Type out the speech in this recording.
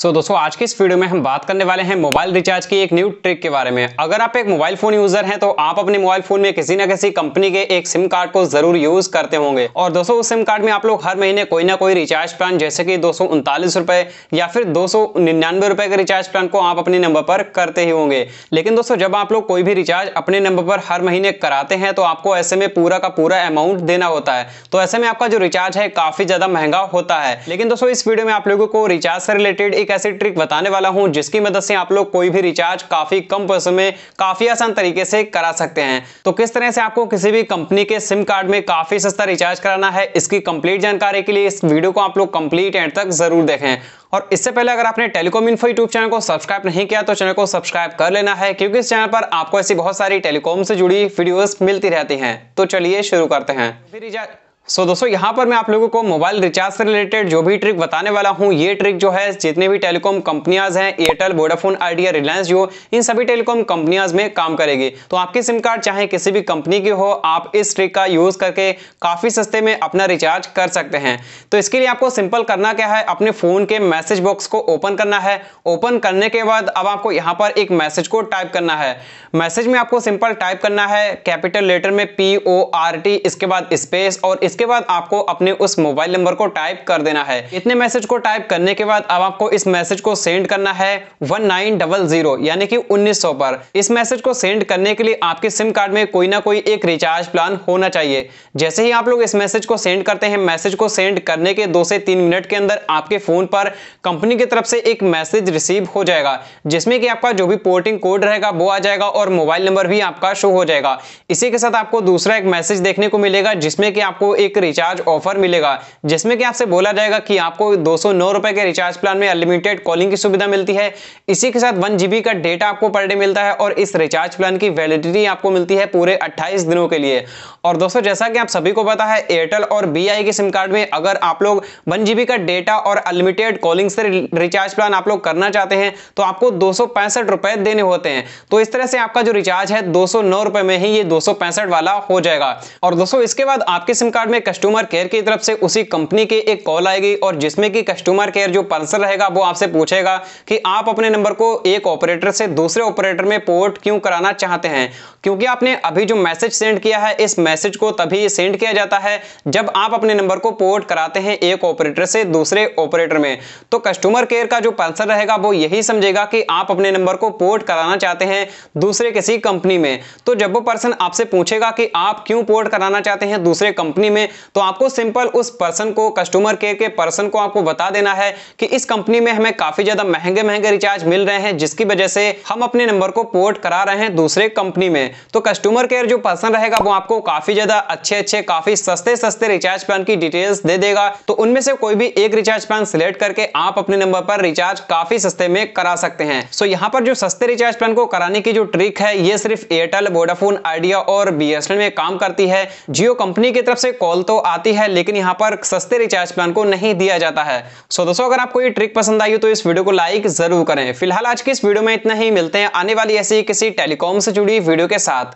सो so, दोस्तों आज के इस वीडियो में हम बात करने वाले हैं मोबाइल रिचार्ज की एक न्यू ट्रिक के बारे में अगर आप एक मोबाइल फोन यूजर हैं तो आप अपने मोबाइल फोन में किसी ना किसी कंपनी के एक सिम कार्ड को जरूर यूज करते होंगे और दोस्तों उस सिम कार्ड में आप लोग हर महीने कोई ना कोई रिचार्ज प्लान जैसे कि दो रुपए या फिर दो रुपए के रिचार्ज प्लान को आप अपने नंबर पर करते ही होंगे लेकिन दोस्तों जब आप लोग कोई भी रिचार्ज अपने नंबर पर हर महीने कराते हैं तो आपको ऐसे में पूरा का पूरा अमाउंट देना होता है तो ऐसे में आपका जो रिचार्ज है काफी ज्यादा महंगा होता है लेकिन दोस्तों इस वीडियो में आप लोगों को रिचार्ज से रिलेटेड एक ऐसी ट्रिक बताने वाला हूं जिसकी मदद से आप लोग कोई भी रिचार्ज काफी कम पैसों में काफी आसान तरीके से करा सकते हैं तो किस तरह से आपको किसी भी कंपनी के सिम कार्ड में काफी सस्ता रिचार्ज कराना है इसकी कंप्लीट जानकारी के लिए इस वीडियो को आप लोग कंप्लीट एंड तक जरूर देखें और इससे पहले अगर आपने टेलीकॉम इन्फो यूट्यूब चैनल को सब्सक्राइब नहीं किया तो चैनल को सब्सक्राइब कर लेना है क्योंकि इस चैनल पर आपको ऐसी बहुत सारी टेलीकॉम से जुड़ी वीडियोस मिलती रहती हैं तो चलिए शुरू करते हैं सो so, दोस्तों यहाँ पर मैं आप लोगों को मोबाइल रिचार्ज से रिलेटेड जो भी ट्रिक बताने वाला हूँ ये ट्रिक जो है जितने भी टेलीकॉम कंपनियाज हैं एयरटेल वोडाफोन आइडिया रिलायंस जो इन सभी टेलीकॉम कंपनियाज में काम करेगी तो आपकी सिम कार्ड चाहे किसी भी कंपनी की हो आप इस ट्रिक का यूज करके काफी सस्ते में अपना रिचार्ज कर सकते हैं तो इसके लिए आपको सिंपल करना क्या है अपने फोन के मैसेज बॉक्स को ओपन करना है ओपन करने के बाद अब आपको यहाँ पर एक मैसेज को टाइप करना है मैसेज में आपको सिंपल टाइप करना है कैपिटल लेटर में पी ओ आर टी इसके बाद स्पेस और इस इसके बाद आपको अपने उस मोबाइल नंबर को टाइप कर देना है इतने मैसेज को टाइप करने के बाद अब आपको इस मैसेज को सेंड करना है वन यानी कि 1900 पर इस मैसेज को सेंड करने के लिए आपके सिम कार्ड में कोई ना कोई एक रिचार्ज प्लान होना चाहिए जैसे ही आप लोग इस मैसेज को सेंड करते हैं मैसेज को सेंड करने के दो से तीन मिनट के अंदर आपके फोन पर कंपनी की तरफ से एक मैसेज रिसीव हो जाएगा जिसमें कि आपका जो भी पोर्टिंग कोड रहेगा वो आ जाएगा और मोबाइल नंबर भी आपका शो हो जाएगा इसी के साथ आपको दूसरा एक मैसेज देखने को मिलेगा जिसमें कि आपको एक एक रिचार्ज ऑफर मिलेगा जिसमें कि आपसे बोला जाएगा कि आपको दो सौ के रिचार्ज प्लान में अनलिमिटेड कॉलिंग की सुविधा मिलती है इसी के साथ वन जीबी का डेटा आपको पर डे मिलता है और इस रिचार्ज प्लान की वैलिडिटी आपको मिलती है पूरे 28 दिनों के लिए और दोस्तों जैसा कि आप सभी को पता है एयरटेल और बी के सिम कार्ड में अगर आप लोग वन जीबी का डेटा और अनलिमिटेड कॉलिंग से रिचार्ज प्लान आप लोग करना चाहते हैं तो आपको दो रुपए देने होते हैं तो इस तरह से आपका जो रिचार्ज है दो रुपए में ही ये दो वाला हो जाएगा और दोस्तों इसके बाद आपके सिम कार्ड जिसमें कस्टमर केयर की तरफ से उसी कंपनी की एक कॉल आएगी और जिसमें कि कस्टमर केयर जो पर्सन रहेगा वो आपसे पूछेगा कि आप अपने नंबर को एक ऑपरेटर से दूसरे ऑपरेटर में पोर्ट क्यों कराना चाहते हैं क्योंकि आपने अभी जो मैसेज सेंड किया है इस मैसेज को तभी सेंड किया जाता है जब आप अपने नंबर को पोर्ट कराते हैं एक ऑपरेटर से दूसरे ऑपरेटर में तो कस्टमर केयर का जो पर्सन रहेगा वो यही समझेगा कि आप अपने नंबर को पोर्ट कराना चाहते हैं दूसरे किसी कंपनी में तो जब वो पर्सन आपसे पूछेगा कि आप क्यों पोर्ट कराना चाहते हैं दूसरे कंपनी में तो आपको सिंपल उस पर्सन को कस्टमर केयर के पर्सन को आपको बता देना है कि इस कंपनी में हमें काफी ज्यादा महंगे महंगे रिचार्ज मिल रहे हैं जिसकी वजह से हम अपने नंबर को पोर्ट करा रहे हैं दूसरे कंपनी में तो कस्टमर केयर जो पर्सन रहेगा वो आपको काफी ज्यादा अच्छे अच्छे काफी सस्ते सस्ते रिचार्ज प्लान की डिटेल्स दे देगा तो उनमें से कोई भी एक रिचार्ज प्लान सिलेक्ट करके आप अपने नंबर पर रिचार्ज काफी सस्ते में करा सकते हैं सो so, यहाँ पर जो सस्ते रिचार्ज प्लान को कराने की जो ट्रिक है ये सिर्फ एयरटेल वोडाफोन आइडिया और बी में काम करती है जियो कंपनी की तरफ से कॉल तो आती है लेकिन यहाँ पर सस्ते रिचार्ज प्लान को नहीं दिया जाता है सो so, दोस्तों अगर आपको ये ट्रिक पसंद आई हो तो इस वीडियो को लाइक जरूर करें फिलहाल आज की इस वीडियो में इतना ही मिलते हैं आने वाली ऐसी किसी टेलीकॉम से जुड़ी वीडियो के साथ